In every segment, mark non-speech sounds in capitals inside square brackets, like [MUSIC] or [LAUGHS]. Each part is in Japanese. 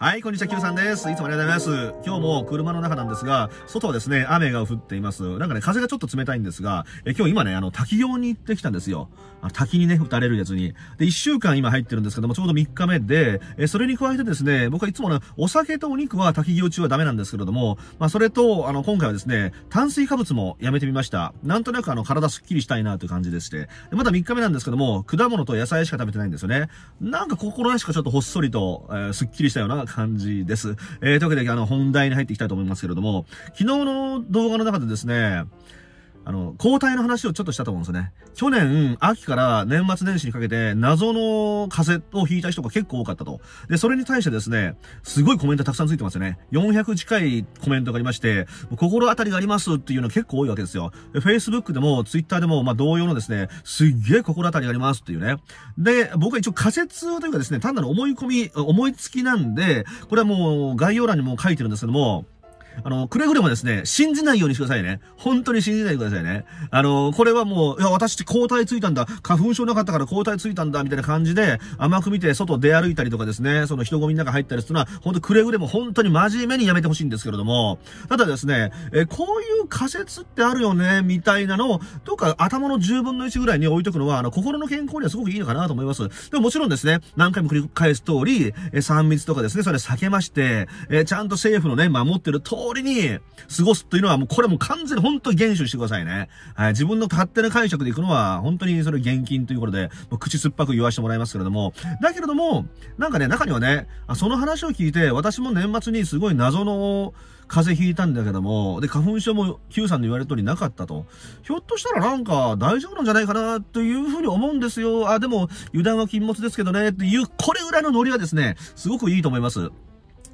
はい、こんにちは、キムさんです。いつもありがとうございます。今日も車の中なんですが、外はですね、雨が降っています。なんかね、風がちょっと冷たいんですが、え今日今ね、あの、滝行に行ってきたんですよ。あ滝にね、打たれるやつに。で、1週間今入ってるんですけども、ちょうど3日目で、えそれに加えてですね、僕はいつもね、お酒とお肉は滝行中はダメなんですけれども、まあ、それと、あの、今回はですね、炭水化物もやめてみました。なんとなくあの、体すっきりしたいなという感じでして。でまだ3日目なんですけども、果物と野菜しか食べてないんですよね。なんか心なしかちょっとほっそりと、えー、すっきりしたような感じです。えー、というわけで、あの、本題に入っていきたいと思いますけれども、昨日の動画の中でですね、あの、交代の話をちょっとしたと思うんですよね。去年、秋から年末年始にかけて、謎の風邪を引いた人が結構多かったと。で、それに対してですね、すごいコメントたくさんついてますよね。400近いコメントがありまして、心当たりがありますっていうの結構多いわけですよ。Facebook でも、Twitter でも、まあ、同様のですね、すっげえ心当たりがありますっていうね。で、僕は一応仮説というかですね、単なる思い込み、思いつきなんで、これはもう概要欄にも書いてるんですけども、あの、くれぐれもですね、信じないようにしてくださいね。本当に信じないでくださいね。あの、これはもう、いや、私って抗体ついたんだ。花粉症なかったから抗体ついたんだ、みたいな感じで、甘く見て外出歩いたりとかですね、その人混みの中入ったりするのは、本当くれぐれも本当に真面目にやめてほしいんですけれども、ただですね、え、こういう仮説ってあるよね、みたいなのを、どっか頭の10分の1ぐらいに置いとくのは、あの、心の健康にはすごくいいのかなと思います。でももちろんですね、何回も繰り返す通り、え、3密とかですね、それ避けまして、え、ちゃんと政府のね、守ってる通通りに過ごすというのは、もうこれも完全に本当に厳守してくださいね。はい、自分の勝手な解釈でいくのは、本当にそれ厳禁ということで、もう口酸っぱく言わせてもらいますけれども、だけれども、なんかね、中にはね、あその話を聞いて、私も年末にすごい謎の、風邪ひいたんだけども、で、花粉症も Q さんの言われる通りなかったと。ひょっとしたらなんか大丈夫なんじゃないかなというふうに思うんですよ。あ、でも油断は禁物ですけどねっていう、これぐらいのノリはですね、すごくいいと思います。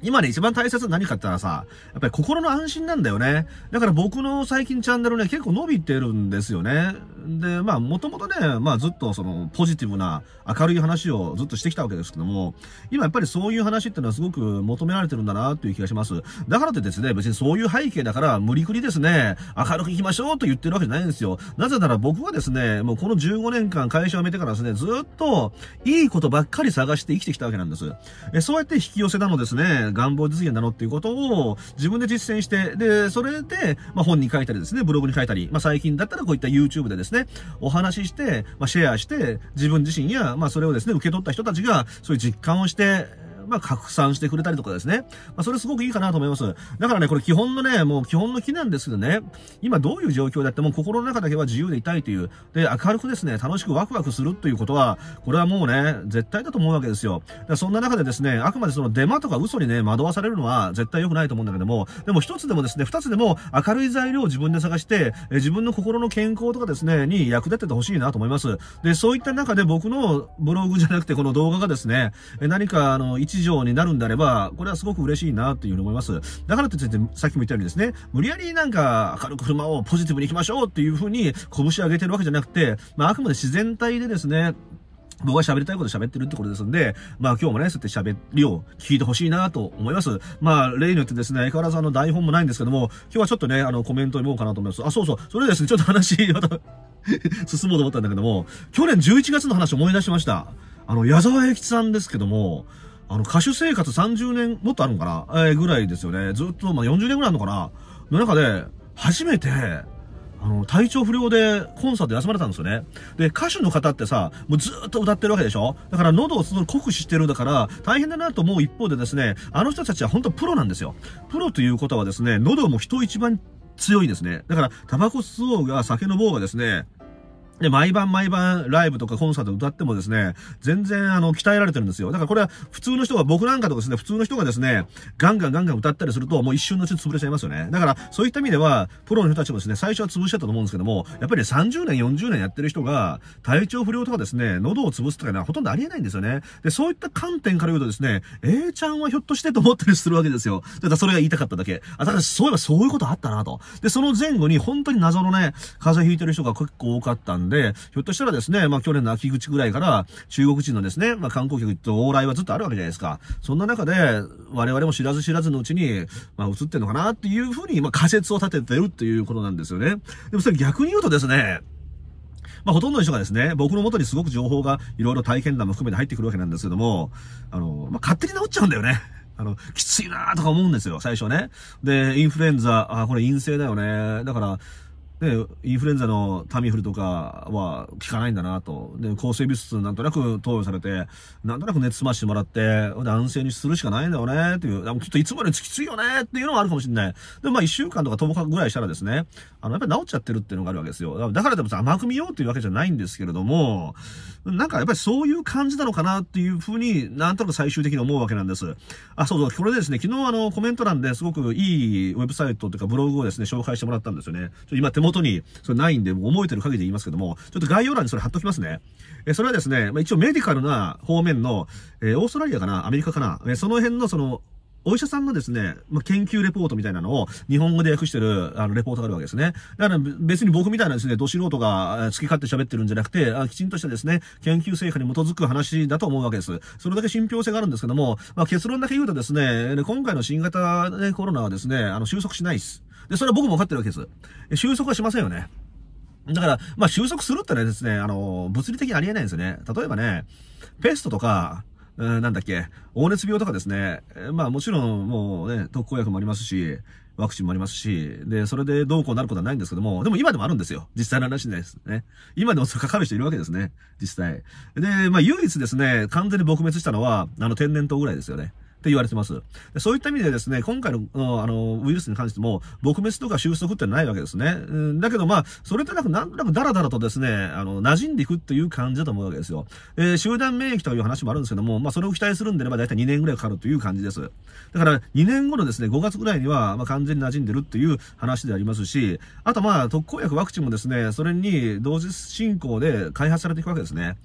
今ね、一番大切な何かってのはさ、やっぱり心の安心なんだよね。だから僕の最近チャンネルね、結構伸びてるんですよね。で、まあ、もともとね、まあ、ずっとその、ポジティブな、明るい話をずっとしてきたわけですけども、今やっぱりそういう話ってのはすごく求められてるんだな、という気がします。だからってですね、別にそういう背景だから、無理くりですね、明るく行きましょうと言ってるわけじゃないんですよ。なぜなら僕はですね、もうこの15年間会社を辞めてからですね、ずっと、いいことばっかり探して生きてきたわけなんです。えそうやって引き寄せたのですね、願望実現なのっていうことを自分で実践して、で、それで、まあ、本に書いたりですね、ブログに書いたり、まあ、最近だったらこういった YouTube でですね、お話しして、まあ、シェアして、自分自身や、まあ、それをですね、受け取った人たちが、そういう実感をして、まあ、拡散してくれたりとかですね。まあ、それすごくいいかなと思います。だからね、これ基本のね、もう基本の木なんですけどね、今どういう状況であっても心の中だけは自由でいたいという、で、明るくですね、楽しくワクワクするということは、これはもうね、絶対だと思うわけですよ。そんな中でですね、あくまでそのデマとか嘘にね、惑わされるのは絶対良くないと思うんだけども、でも一つでもですね、二つでも明るい材料を自分で探して、自分の心の健康とかですね、に役立ててほしいなと思います。で、そういった中で僕のブログじゃなくてこの動画がですね、何かあの、一日常になるんであれば、これはすごく嬉しいなというふうに思います。だからといって、さっきも言ったようにですね、無理やりなんか明るく振る舞おう、ポジティブに行きましょうっていうふうに拳上げてるわけじゃなくて、まあ、あくまで自然体でですね、僕が喋りたいこと喋ってるってことですんで、まあ今日もね、そうやって喋りを聞いてほしいなと思います。まあ例によってですね、相変わらずあの台本もないんですけども、今日はちょっとね、あのコメント読もうかなと思います。あ、そうそう、それですね、ちょっと話、ま [LAUGHS] た進もうと思ったんだけども、去年11月の話思い出しました。あの、矢沢永吉さんですけども、あの、歌手生活30年、もっとあるのかなえー、ぐらいですよね。ずっと、まあ、40年ぐらいあるのかなの中で、初めて、あの、体調不良でコンサート休まれたんですよね。で、歌手の方ってさ、もうずっと歌ってるわけでしょだから喉をその酷使してるだから大変だなと思う一方でですね、あの人たちは本当プロなんですよ。プロということはですね、喉も人一番強いんですね。だから、タバコ吸おうが酒飲もうがですね、で、毎晩毎晩ライブとかコンサート歌ってもですね、全然あの、鍛えられてるんですよ。だからこれは普通の人が、僕なんかとかですね、普通の人がですね、ガンガンガンガン歌ったりすると、もう一瞬のうちに潰れちゃいますよね。だから、そういった意味では、プロの人たちもですね、最初は潰しちゃったと思うんですけども、やっぱり、30年、40年やってる人が、体調不良とかですね、喉を潰すとかはほとんどありえないんですよね。で、そういった観点から言うとですね、A ちゃんはひょっとしてと思ったりするわけですよ。だからそれが言いたかっただけ。あ、ただそういえばそういうことあったなと。で、その前後に本当に謎のね、風邪ひいてる人が結構多かったんで、で、ひょっとしたらですね、まあ去年の秋口ぐらいから中国人のですね、まあ観光客と往来はずっとあるわけじゃないですか。そんな中で、我々も知らず知らずのうちに、まあ映ってんのかなっていうふうに、まあ仮説を立ててるっていうことなんですよね。でもそれ逆に言うとですね、まあ、ほとんどの人がですね、僕の元にすごく情報がいろいろ体験談も含めて入ってくるわけなんですけども、あの、まあ、勝手に治っちゃうんだよね。あの、きついなーとか思うんですよ、最初ね。で、インフルエンザ、あ、これ陰性だよね。だから、ね、インフルエンザのタミフルとかは効かないんだなと。で、抗生物質なんとなく投与されて、なんとなく熱済ましてもらって、安静にするしかないんだよねっていう、でもちょっといつもよりきついよねっていうのはあるかもしれない。で、まあ1週間とか10日ぐらいしたらですね、あの、やっぱり治っちゃってるっていうのがあるわけですよ。だからでも甘く見ようっていうわけじゃないんですけれども、なんかやっぱりそういう感じなのかなっていうふうになんとなく最終的に思うわけなんです。あ、そうそう、これでですね、昨日あの、コメント欄ですごくいいウェブサイトというかブログをですね、紹介してもらったんですよね。ちょ今手元にそれないんで、もう思えてる限りで言いますけども、ちょっと概要欄にそれ貼っときますね。えそれはですね、まあ、一応メディカルな方面の、えー、オーストラリアかなアメリカかな、えその辺のそのお医者さんのですね、ま研究レポートみたいなのを日本語で訳してる、あの、レポートがあるわけですね。だから別に僕みたいなですね、ど素人が好き勝手喋ってるんじゃなくて、あきちんとしたですね、研究成果に基づく話だと思うわけです。それだけ信憑性があるんですけども、まあ、結論だけ言うとですね、今回の新型、コロナはですね、あの、収束しないです。で、それは僕も分かってるわけです。収束はしませんよね。だから、まあ、収束するってはですね、あの、物理的にありえないんですよね。例えばね、ペストとか、うん、なんだっけ、黄熱病とかですね、まあもちろんもうね、特効薬もありますし、ワクチンもありますし、で、それでどうこうなることはないんですけども、でも今でもあるんですよ。実際の話ですね。今でもかかる人いるわけですね。実際。で、まあ唯一ですね、完全に撲滅したのは、あの天然痘ぐらいですよね。って言われてます。そういった意味でですね、今回のあのウイルスに関しても、撲滅とか収束ってないわけですね。うん、だけどまあ、それとなくなんとなくダラダラとですね、あの、馴染んでいくっていう感じだと思うわけですよ。えー、集団免疫という話もあるんですけども、まあ、それを期待するんであれば大体2年ぐらいかかるという感じです。だから、2年後のですね、5月ぐらいには、まあ、完全に馴染んでるっていう話でありますし、あとまあ、特効薬ワクチンもですね、それに同時進行で開発されていくわけですね。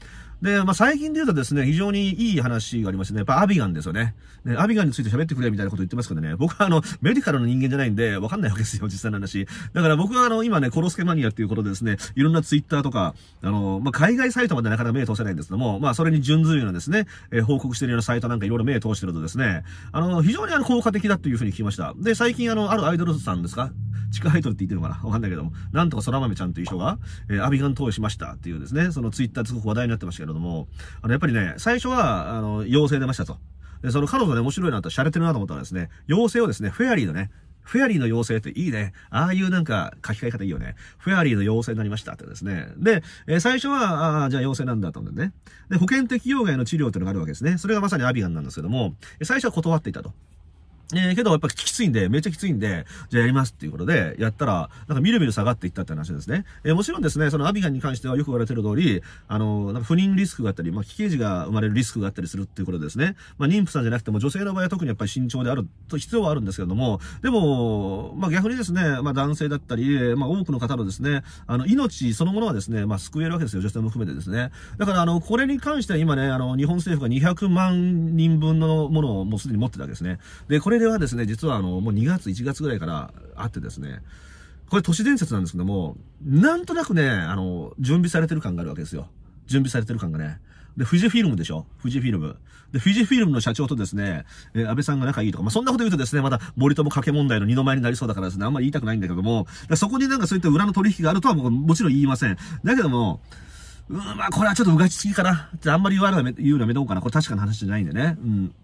で、まあ、最近で言うとですね、非常にいい話がありましてね、やっぱアビガンですよね。ね、アビガンについて喋ってくれみたいなこと言ってますけどね、僕はあの、メディカルの人間じゃないんで、わかんないわけですよ、実際の話。だから僕はあの、今ね、コロスケマニアっていうことでですね、いろんなツイッターとか、あの、まあ、海外サイトまでなかなか目通せないんですけども、まあ、それに準ずるようなですね、えー、報告してるようなサイトなんかいろいろ目通してるとですね、あの、非常にあの、効果的だというふうに聞きました。で、最近あの、あるアイドルさんですか地下アイドルって言ってるのかなわかんないけども、なんとか空豆ちゃんという人が、えー、アビガン投与しましたっていうですね、そのツイッターですごく話題になってましたけどれども、あの、やっぱりね、最初は、あの、妖精出ましたと。で、その彼女ね、面白いなと、洒落てるなと思ったらですね、妖精をですね、フェアリーのね、フェアリーの妖精っていいね。ああいうなんか書き換え方いいよね。フェアリーの妖精になりましたってですね。で、えー、最初は、ああ、じゃあ妖精なんだと思うんでね。で、保険適用外の治療っていうのがあるわけですね。それがまさにアビガンなんですけども、最初は断っていたと。えー、けど、やっぱきついんで、めっちゃきついんで、じゃあやりますっていうことで、やったら、なんかみるみる下がっていったって話ですね。えー、もちろんですね、そのアビガンに関してはよく言われてる通り、あの、なんか不妊リスクがあったり、まあ、危険時が生まれるリスクがあったりするっていうことですね。まあ、妊婦さんじゃなくても、女性の場合は特にやっぱり慎重である、と必要はあるんですけれども、でも、まあ、逆にですね、まあ、男性だったり、まあ、多くの方のですね、あの、命そのものはですね、まあ、救えるわけですよ、女性も含めてですね。だから、あの、これに関しては今ね、あの、日本政府が200万人分のものをもうすでに持ってたわけですね。で、これではですね、実はあの、もう2月、1月ぐらいからあってですね、これ都市伝説なんですけども、なんとなくね、あの、準備されてる感があるわけですよ。準備されてる感がね。で、富士フィルムでしょ富士フィルム。で、富士フィルムの社長とですね、えー、安倍さんが仲いいとか、まあ、そんなこと言うとですね、まだ森友掛け問題の二の前になりそうだからですね、あんまり言いたくないんだけども、そこになんかそういった裏の取引があるとはももちろん言いません。だけども、うん、まあ、これはちょっとうがちすぎかな。ってあんまり言わない、言うのはめどうかな。これ確かな話じゃないんでね。うん。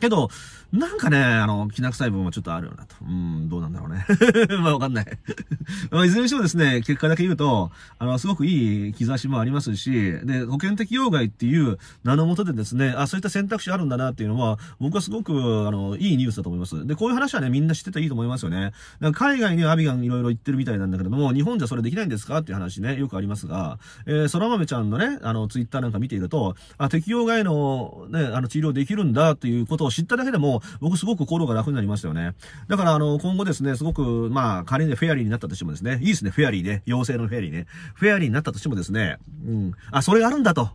けど、なんかね、あの、きな臭い部分はちょっとあるよなと。うん、どうなんだろうね。[LAUGHS] まあわかんない [LAUGHS] いずれにしてもですね、結果だけ言うと、あの、すごくいい兆しもありますし、で、保険適用外っていう名のもとでですね、あ、そういった選択肢あるんだなっていうのは、僕はすごく、あの、いいニュースだと思います。で、こういう話はね、みんな知ってていいと思いますよね。海外にアビガンいろいろ行ってるみたいなんだけども、日本じゃそれできないんですかっていう話ね、よくありますが、えー、空豆ちゃんのね、あの、ツイッターなんか見ていると、あ、適用外のね、あの、治療できるんだっていうことことを知っただけでも、僕すごく心が楽になりましたよね。だから、あの、今後ですね、すごく、まあ、仮にフェアリーになったとしてもですね、いいですね、フェアリーね。妖精のフェアリーね。フェアリーになったとしてもですね、うん。あ、それがあるんだと。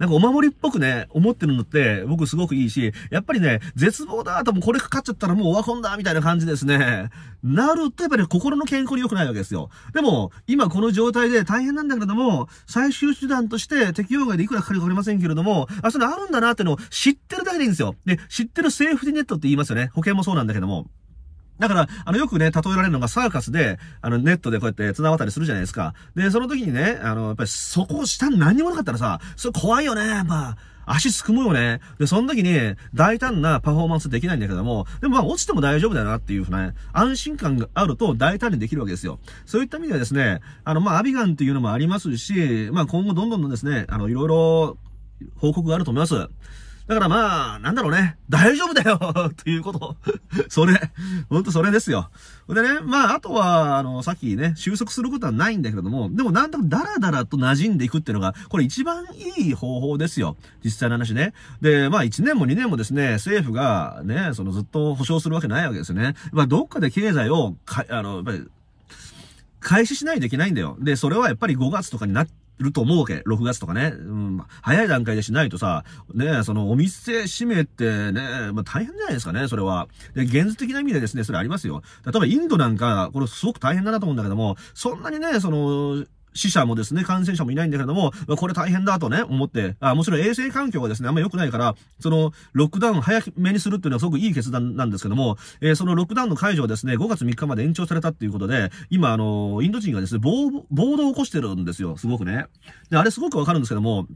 なんかお守りっぽくね、思ってるのって、僕すごくいいし、やっぱりね、絶望だともうこれかかっちゃったらもうオワコンだみたいな感じですね。なるとやっぱり心の健康に良くないわけですよ。でも、今この状態で大変なんだけれども、最終手段として適用外でいくらかかるかわかりませんけれども、あ、それあるんだなってのを知ってるだけでいいんですよ。で、知ってるセーフティネットって言いますよね。保険もそうなんだけども。だから、あの、よくね、例えられるのがサーカスで、あの、ネットでこうやって綱渡りするじゃないですか。で、その時にね、あの、やっぱりそこ下に何にもなかったらさ、それ怖いよね、やっぱ。足すくむよね。で、その時に大胆なパフォーマンスできないんだけども、でもまあ落ちても大丈夫だなっていうふうなね、安心感があると大胆にできるわけですよ。そういった意味ではですね、あのまあアビガンっていうのもありますし、まあ今後どんどんですね、あのいろいろ報告があると思います。だからまあ、なんだろうね。大丈夫だよ [LAUGHS] ということ。それ。ほんとそれですよ。でね、まあ、あとは、あの、さっきね、収束することはないんだけれども、でもなんとなくダラダラと馴染んでいくっていうのが、これ一番いい方法ですよ。実際の話ね。で、まあ、1年も2年もですね、政府がね、そのずっと保障するわけないわけですよね。まあ、どっかで経済を、か、あの、やっぱり、開始しないといけないんだよ。で、それはやっぱり5月とかになっると思うわけ。6月とかね。うん、早い段階でしないとさ、ね、そのお店閉めてね、まあ、大変じゃないですかね、それは。で、現実的な意味でですね、それありますよ。例えばインドなんか、これすごく大変だなと思うんだけども、そんなにね、その、死者もですね、感染者もいないんだけれども、これ大変だとね、思って、あもちろん衛生環境がですね、あんま良くないから、その、ロックダウン早めにするっていうのはすごくいい決断なんですけども、えー、そのロックダウンの解除はですね、5月3日まで延長されたっていうことで、今、あの、インド人がですね、暴動を起こしてるんですよ、すごくね。で、あれすごくわかるんですけども、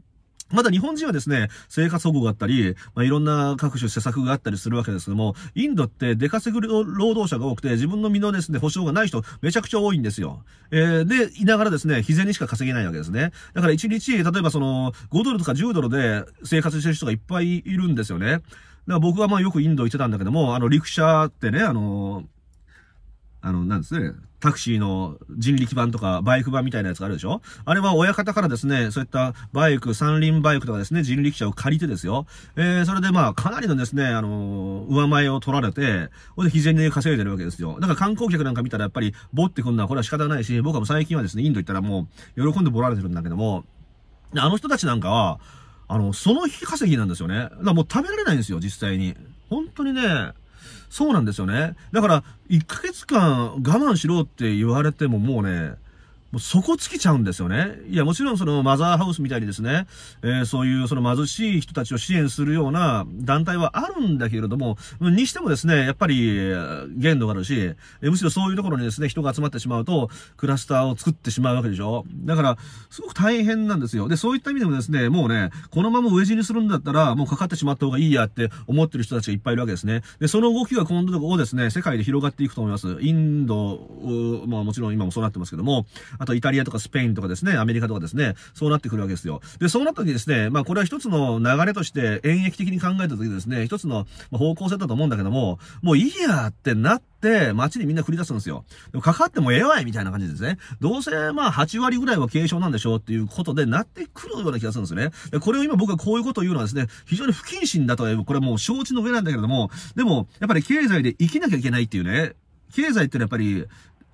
まだ日本人はですね、生活保護があったり、まあ、いろんな各種施策があったりするわけですけども、インドって出稼ぐ労働者が多くて、自分の身のですね、保障がない人、めちゃくちゃ多いんですよ。えー、で、いながらですね、日銭しか稼げないわけですね。だから1日、例えばその、5ドルとか10ドルで生活してる人がいっぱいいるんですよね。だから僕はまあよくインド行ってたんだけども、あの、陸車ってね、あのーあの、なんですね、タクシーの人力版とかバイク版みたいなやつがあるでしょあれは親方からですね、そういったバイク、三輪バイクとかですね、人力車を借りてですよ。えー、それでまあ、かなりのですね、あのー、上前を取られて、ほんで、非常に稼いでるわけですよ。だから観光客なんか見たらやっぱり、ぼってくんのはこれは仕方ないし、僕はもう最近はですね、インド行ったらもう、喜んでボられてるんだけども、あの人たちなんかは、あの、その日稼ぎなんですよね。だからもう食べられないんですよ、実際に。本当にね、そうなんですよね。だから、1ヶ月間我慢しろって言われてももうね、もうそこつきちゃうんですよね。いや、もちろんそのマザーハウスみたいにですね、えー、そういうその貧しい人たちを支援するような団体はあるんだけれども、にしてもですね、やっぱり限度があるし、むしろそういうところにですね、人が集まってしまうと、クラスターを作ってしまうわけでしょ。だから、すごく大変なんですよ。で、そういった意味でもですね、もうね、このまま飢え死にするんだったら、もうかかってしまった方がいいやって思ってる人たちがいっぱいいるわけですね。で、その動きが今度をですね、世界で広がっていくと思います。インドももちろん今もそうなってますけども、あとイタリアとかスペインとかですね、アメリカとかですね、そうなってくるわけですよ。で、そうなった時ですね、まあこれは一つの流れとして演疫的に考えた時ですね、一つの方向性だと思うんだけども、もういいやってなって、街にみんな繰り出すんですよ。でもかかってもええわいみたいな感じですね。どうせ、まあ、8割ぐらいは軽症なんでしょうっていうことでなってくるような気がするんですね。で、これを今僕がこういうことを言うのはですね、非常に不謹慎だとは、これもう承知の上なんだけれども、でも、やっぱり経済で生きなきゃいけないっていうね、経済ってのはやっぱり、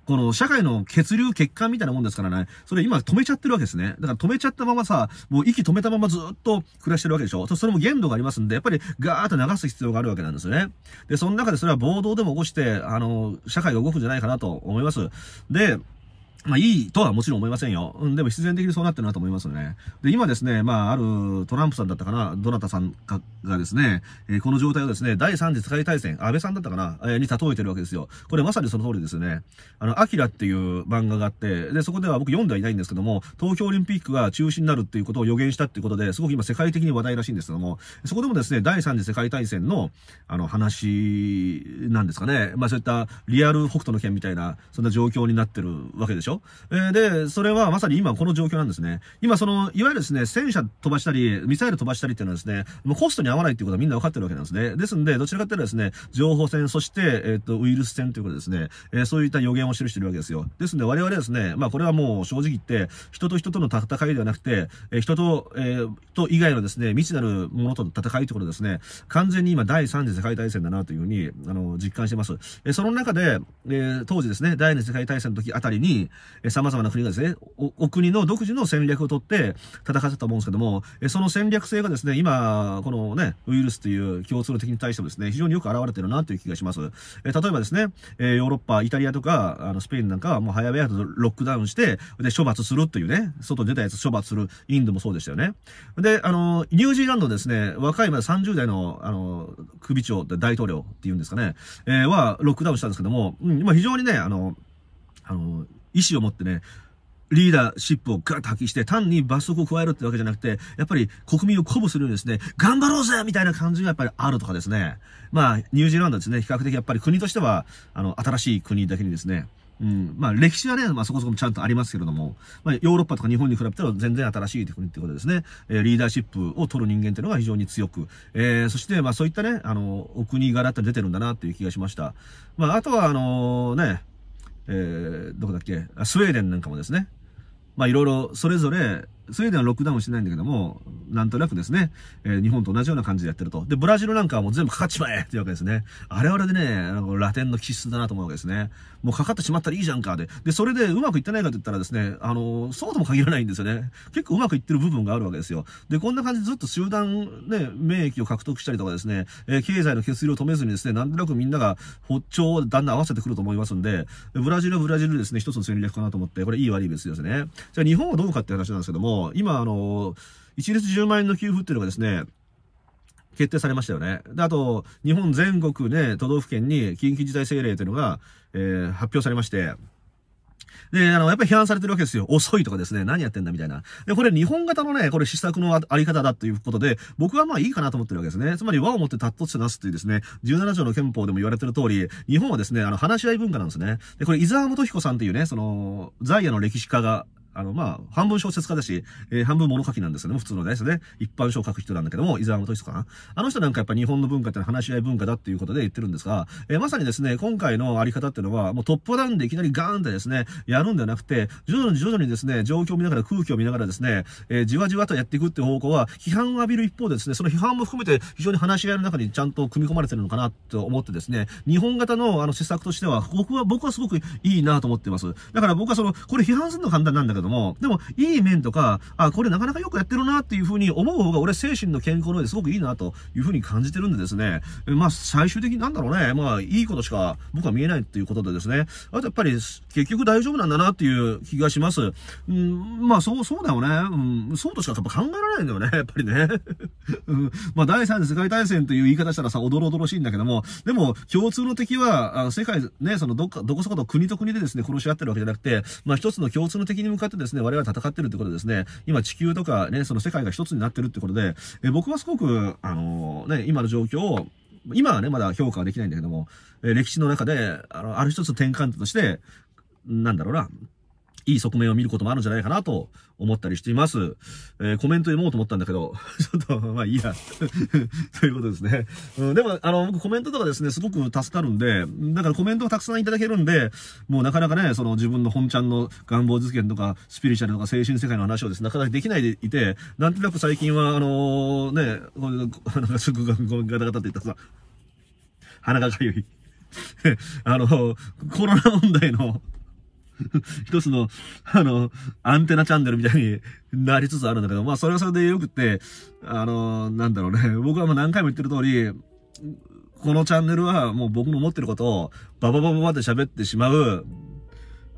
この社会の血流血管みたいなもんですからね、それ今止めちゃってるわけですね。だから止めちゃったままさ、もう息止めたままずっと暮らしてるわけでしょ。それも限度がありますんで、やっぱりガーッと流す必要があるわけなんですよね。で、その中でそれは暴動でも起こして、あの、社会が動くんじゃないかなと思います。で、まあ、いいとはもちろん思いませんよ。うん、でも必然的にそうなってるなと思いますね。で、今ですね、まあ、あるトランプさんだったかな、どなたさんかがですね、えー、この状態をですね、第3次世界大戦、安倍さんだったかな、えー、に例えてるわけですよ。これまさにその通りですね。あの、アキラっていう漫画があって、で、そこでは僕読んではいないんですけども、東京オリンピックが中止になるっていうことを予言したっていうことで、すごく今世界的に話題らしいんですけども、そこでもですね、第3次世界大戦の、あの、話なんですかね。まあ、そういったリアル北斗の剣みたいな、そんな状況になってるわけでしょ。ょえー、で、それはまさに今この状況なんですね。今その、いわゆるですね、戦車飛ばしたり、ミサイル飛ばしたりっていうのはですね、もうコストに合わないっていうことはみんな分かってるわけなんですね。ですんで、どちらかというとですね、情報戦、そして、えっ、ー、と、ウイルス戦ということですね、えー、そういった予言を記しているわけですよ。ですんで、我々ですね、まあこれはもう正直言って、人と人との戦いではなくて、えー、人と、えー、と以外のですね、未知なるものとの戦いということですね、完全に今第3次世界大戦だなというふうに、あの、実感してます。えー、その中で、えー、当時ですね、第二次世界大戦の時あたりに、様々な国がですねお、お国の独自の戦略をとって戦ってたと思うんですけども、その戦略性がですね、今、このね、ウイルスという共通の敵に対してもですね、非常によく現れてるなという気がします。例えばですね、ヨーロッパ、イタリアとか、あの、スペインなんかはもう早々とロックダウンして、で、処罰するというね、外出たやつ処罰する、インドもそうでしたよね。で、あの、ニュージーランドですね、若いまだ30代の、あの、首長、大統領っていうんですかね、えー、は、ロックダウンしたんですけども、うん、今非常にね、あの、あの、意思を持ってね、リーダーシップをガッと発揮して、単に罰則を加えるってわけじゃなくて、やっぱり国民を鼓舞するようにですね、頑張ろうぜみたいな感じがやっぱりあるとかですね。まあ、ニュージーランドですね、比較的やっぱり国としては、あの、新しい国だけにですね、うん。まあ、歴史はね、まあ、そこそこちゃんとありますけれども、まあ、ヨーロッパとか日本に比べたら全然新しい国ってことですね。えー、リーダーシップを取る人間っていうのが非常に強く、えー、そして、まあ、そういったね、あの、お国柄って出てるんだなっていう気がしました。まあ、あとは、あのー、ね、えー、どこだっけ、スウェーデンなんかもですね、まあいろいろそれぞれスウェーデンはロックダウンしてないんだけども、なんとなくですね、えー、日本と同じような感じでやってると。で、ブラジルなんかはもう全部かかっちまえっていうわけですね。あれあれでね、あのラテンの気質だなと思うわけですね。もうかかってしまったらいいじゃんかで。で、それでうまくいってないかと言ったらですね、あのー、そうとも限らないんですよね。結構うまくいってる部分があるわけですよ。で、こんな感じでずっと集団ね、免疫を獲得したりとかですね、えー、経済の血流を止めずにですね、なんとなくみんなが歩調をだんだん合わせてくると思いますんで、ブラジルはブラジルですね、一つの戦略かなと思って、これいい悪いですね。じゃあ日本はどうかって話なんですけども、も、今、あの、一律10万円の給付っていうのがですね、決定されましたよね。で、あと、日本全国ね、都道府県に緊急事態政令というのが、えー、発表されまして、で、あの、やっぱり批判されてるわけですよ。遅いとかですね、何やってんだみたいな。で、これ日本型のね、これ施策のあり方だということで、僕はまあいいかなと思ってるわけですね。つまり和をもってたっとしてなすというですね、17条の憲法でも言われてる通り、日本はですね、あの、話し合い文化なんですね。で、これ伊沢元彦さんっていうね、その、在イの歴史家が、あの、まあ、半分小説家だし、えー、半分物書きなんですどね。普通のですね。一般書を書く人なんだけども、伊沢元人かな。あの人なんかやっぱ日本の文化って話し合い文化だっていうことで言ってるんですが、えー、まさにですね、今回のあり方っていうのは、もうトップダウンでいきなりガーンってですね、やるんではなくて、徐々に徐々にですね、状況を見ながら空気を見ながらですね、えー、じわじわとやっていくっていう方向は、批判を浴びる一方でですね、その批判も含めて非常に話し合いの中にちゃんと組み込まれてるのかなと思ってですね、日本型のあの施策としては、僕は、僕はすごくいいなと思ってます。だから僕はその、これ批判するの簡単なんだけど、ども、でも、いい面とか、あ、これなかなかよくやってるなっていうふうに思う方が、俺、精神の健康の上ですごくいいなというふうに感じてるんでですね、まあ、最終的になんだろうね、まあ、いいことしか僕は見えないっていうことでですね、あとやっぱり、結局大丈夫なんだなっていう気がします。うん、まあ、そう、そうだよね。うん、そうとしかやっぱ考えられないんだよね、[LAUGHS] やっぱりね。うん、まあ、第三次世界大戦という言い方したらさ、おどろおどろしいんだけども、でも、共通の敵は、あ世界、ね、その、どっか、どこそこの国と国でですね、殺し合ってるわけじゃなくて、まあ、一つの共通の敵に向かってってですね、我々戦ってるってことですね、今地球とかね、その世界が一つになってるってことで、え僕はすごく、あのね、今の状況を、今はね、まだ評価はできないんだけども、え歴史の中で、あの、ある一つ転換点として、なんだろうな、いい側面を見ることもあるんじゃないかなと思ったりしています。えー、コメント読もうと思ったんだけど、[LAUGHS] ちょっと、まあいいや。と [LAUGHS] いうことですね。うん、でも、あの、僕コメントとかですね、すごく助かるんで、だからコメントをたくさんいただけるんで、もうなかなかね、その自分の本ちゃんの願望実現とか、スピリチュアルとか精神世界の話をですね、なかなかできないでいて、なんとなく最近は、あのー、ね、こなんかすぐガタガタって言ったさ、鼻がかゆい。[LAUGHS] あの、コロナ問題の [LAUGHS] 一つの、あの、アンテナチャンネルみたいになりつつあるんだけど、まあそれはそれでよくって、あの、なんだろうね。僕はもう何回も言ってる通り、このチャンネルはもう僕の持ってることをバババババって喋ってしまう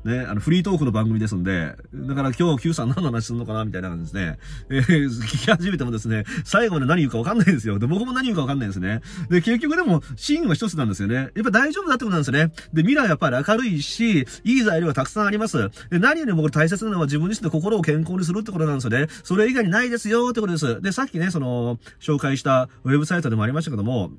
ね、あの、フリートークの番組ですんで、だから今日 Q さん何の話するのかなみたいな感じですね。えー、聞き始めてもですね、最後まで何言うかわかんないんですよ。で、僕も何言うかわかんないですね。で、結局でも、シーンは一つなんですよね。やっぱ大丈夫だってことなんですよね。で、未来はやっぱり明るいし、いい材料がたくさんあります。で、何よりもこれ大切なのは自分自身の心を健康にするってことなんですよね。それ以外にないですよってことです。で、さっきね、その、紹介したウェブサイトでもありましたけども、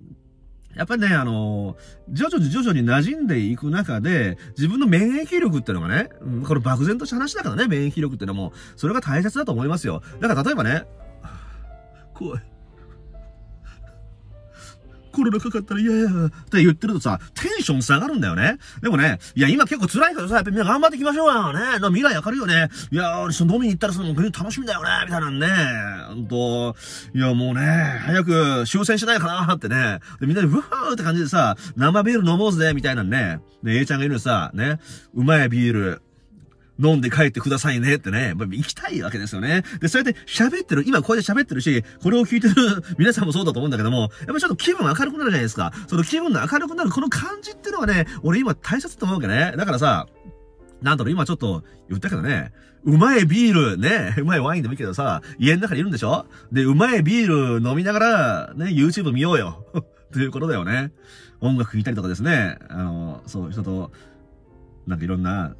やっぱりね、あの徐々に徐々に馴染んでいく中で、自分の免疫力っていうのがね、うん、これ漠然とした話だからね、免疫力っていうのも、それが大切だと思いますよ。だから例えばね、怖い。コロナかかったら嫌や、って言ってるとさ、テンション下がるんだよね。でもね、いや、今結構辛いけどさ、やっぱみんな頑張っていきましょうよね。な未来明るいよね。いやー、飲みに行ったらその、楽しみだよね、みたいなんね。ほんと、いや、もうね、早く終戦しないかなってね。で、みんなで、うわーって感じでさ、生ビール飲もうぜ、みたいなんね。で、A ちゃんがいるのさ、ね、うまいビール、飲んで帰ってくださいねってね、まあ、行きたいわけですよね。で、そうやって喋ってる、今こうやって喋ってるし、これを聞いてる [LAUGHS] 皆さんもそうだと思うんだけども、やっぱちょっと気分明るくなるじゃないですか。その気分の明るくなるこの感じっていうのはね、俺今大切と思うわけね。だからさ、なんだろう、今ちょっと言ったけどね、うまいビール、ね、うまいワインでもいいけどさ、家の中にいるんでしょで、うまいビール飲みながら、ね、YouTube 見ようよ。[LAUGHS] ということだよね。音楽聴いたりとかですね、あの、そう、人と、なんかいろんな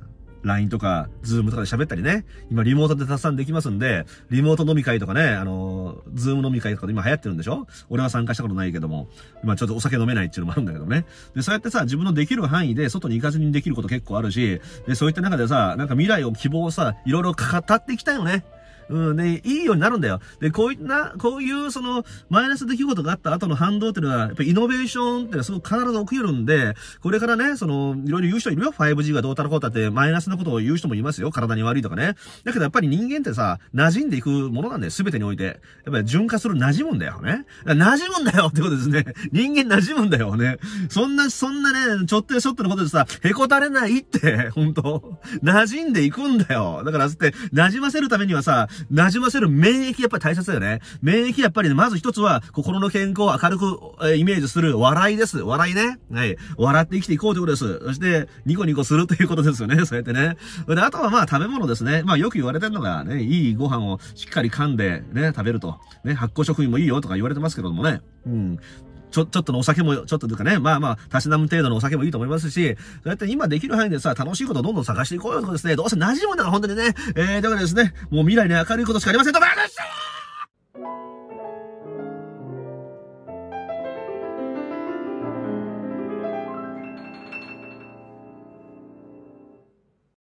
LINE とか、Zoom とかで喋ったりね、今リモートでたくさんできますんで、リモート飲み会とかね、あの、Zoom 飲み会とかで今流行ってるんでしょ俺は参加したことないけども、今ちょっとお酒飲めないっていうのもあるんだけどね。で、そうやってさ、自分のできる範囲で外に行かずにできること結構あるし、で、そういった中でさ、なんか未来を希望をさ、いろいろ語っていきたいよね。うんね、いいようになるんだよ。で、こういった、こういうその、マイナス出来事があった後の反動っていうのは、やっぱイノベーションっていうのはすごく必ず起きるんで、これからね、その、いろいろ言う人いるよ。5G がどうたらこうたってマイナスなことを言う人もいますよ。体に悪いとかね。だけどやっぱり人間ってさ、馴染んでいくものなんだよ。全てにおいて。やっぱり純化する馴染むんだよね。馴染むんだよってことですね。人間馴染むんだよね。そんな、そんなね、ちょっとやちょっとのことでさ、へこたれないって、ほんと。馴染んでいくんだよ。だからつって、馴染ませるためにはさ、馴染ませる免疫やっぱり大切だよね。免疫やっぱりね、まず一つは、心の健康を明るく、えー、イメージする笑いです。笑いね。はい。笑って生きていこうということです。そして、ニコニコするということですよね。[LAUGHS] そうやってね。で、あとはまあ食べ物ですね。まあよく言われてるのが、ね、いいご飯をしっかり噛んで、ね、食べると。ね、発酵食品もいいよとか言われてますけどもね。うん。ちょ、ちょっとのお酒も、ちょっとというかね、まあまあ、たしなむ程度のお酒もいいと思いますし、そうやって今できる範囲でさ、楽しいことをどんどん探していこうよとかですね、どうせ馴染むんだから本当にね、えー、だからですね、もう未来に明るいことしかありませんと、バカました